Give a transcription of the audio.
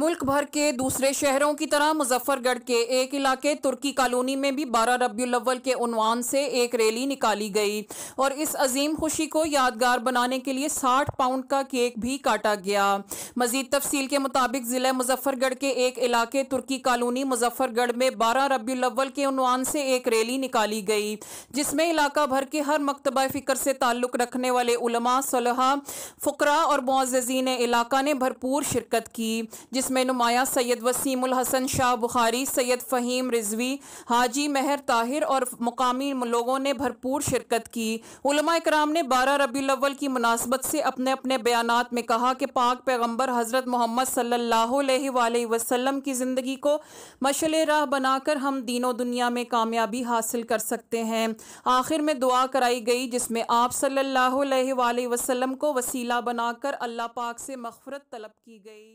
मुल्क भर के दूसरे शहरों की तरह मुजफ्फरगढ़ के एक इलाके तुर्की कॉलोनी में भी बारह अव्वल के उनवान से एक रैली निकाली गई और इस अजीम खुशी को यादगार बनाने के लिए साठ पाउंड का केक भी काटा गया मजीद तफसील के मुताबिक ज़िला मुजफ्फरगढ़ के एक इलाके तुर्की कॉलोनी मुजफ्फरगढ़ में बारह अव्वल के उनवान से एक रैली निकाली गई जिसमें इलाका भर के हर मकतबा फ़िक्र से ताल्लुक़ रखने वाले उलमा सलहा फ़करा और मुआजीन इलाका ने भरपूर शिरकत की जिसमें नुमाया सैयद वसीम हसन शाह बुखारी सैयद फ़हीम रिजवी हाजी मेहर ताहिर और मुकामी लोगों ने भरपूर शिरकत की उलमा इकराम ने बारह अव्वल की मुनासबत से अपने अपने बयान में कहा कि पाक पैगम्बर और हज़रत मोहम्मद वसल्लम की ज़िंदगी को मशल राह बनाकर हम दीनों दुनिया में कामयाबी हासिल कर सकते हैं आखिर में दुआ कराई गई जिसमें आप सल्लल्लाहु अलैहि वसल्लम को वसीला बनाकर अल्लाह पाक से मफफरत तलब की गई